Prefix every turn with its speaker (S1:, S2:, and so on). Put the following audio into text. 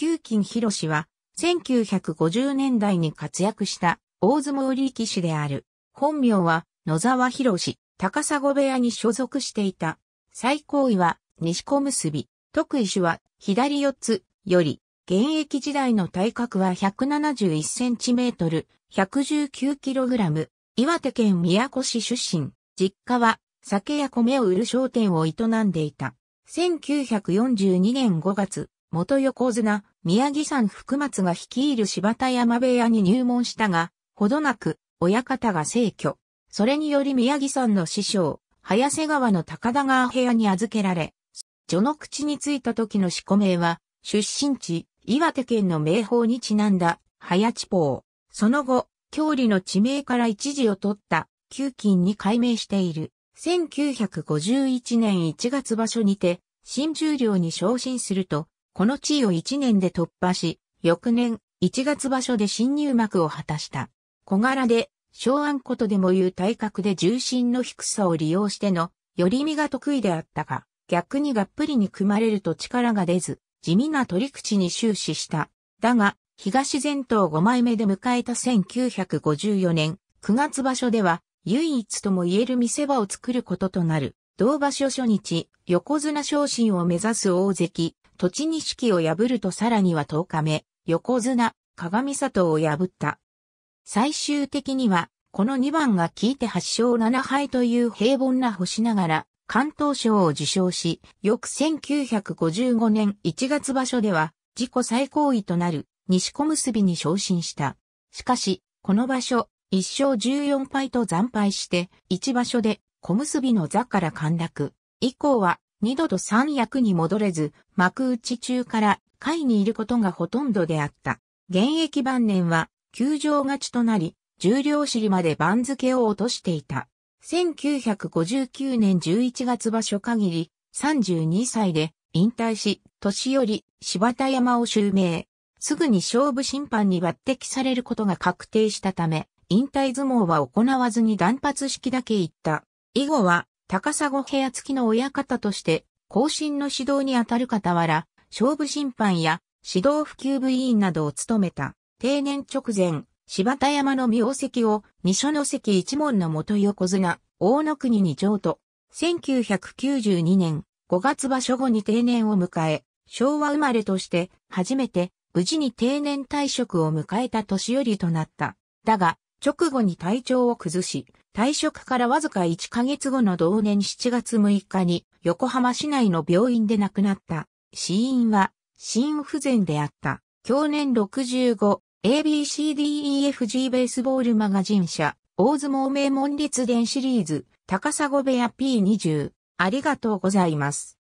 S1: 旧金博士は、1950年代に活躍した大相撲力士である。本名は野沢博士、高砂部屋に所属していた。最高位は西小結び、特異種は左四つより、現役時代の体格は1 7 1トル、1 1 9ラム。岩手県宮古市出身、実家は酒や米を売る商店を営んでいた。1942年5月、元横綱、宮城山福松が率いる柴田山部屋に入門したが、ほどなく、親方が逝去。それにより宮城山の師匠、早瀬川の高田川部屋に預けられ、序の口についた時の四股名は、出身地、岩手県の名宝にちなんだ、早地方。その後、郷里の地名から一時を取った、旧金に改名している。1951年1月場所にて、新十両に昇進すると、この地位を1年で突破し、翌年1月場所で新入幕を果たした。小柄で、小安ことでもいう体格で重心の低さを利用しての、寄り身が得意であったが、逆にがっぷりに組まれると力が出ず、地味な取り口に終始した。だが、東前頭5枚目で迎えた1954年、9月場所では、唯一とも言える見せ場を作ることとなる。同場所初日、横綱昇進を目指す大関、土地に式を破るとさらには10日目、横綱、鏡里を破った。最終的には、この2番が効いて8勝7敗という平凡な星ながら、関東賞を受賞し、翌1955年1月場所では、自己最高位となる西小結に昇進した。しかし、この場所、1勝14敗と惨敗して、1場所で小結の座から陥落。以降は、二度と三役に戻れず、幕内中から下位にいることがほとんどであった。現役晩年は、球場勝ちとなり、重量尻まで番付を落としていた。1959年11月場所限り、32歳で引退し、年寄り柴田山を襲名。すぐに勝負審判に抜擢されることが確定したため、引退相撲は行わずに断髪式だけ行った。以後は高砂部屋付きの親方として、後進の指導にあたる傍ら、勝負審判や指導普及部委員などを務めた。定年直前、柴田山の名跡を二所の席一門の元横綱、大野国に譲渡。1992年5月場所後に定年を迎え、昭和生まれとして初めて無事に定年退職を迎えた年寄りとなった。だが、直後に体調を崩し、退職からわずか1ヶ月後の同年7月6日に横浜市内の病院で亡くなった。死因は心不全であった。去年65 ABCDEFG ベースボールマガジン社大相撲名門列伝シリーズ高砂部屋 P20 ありがとうございます。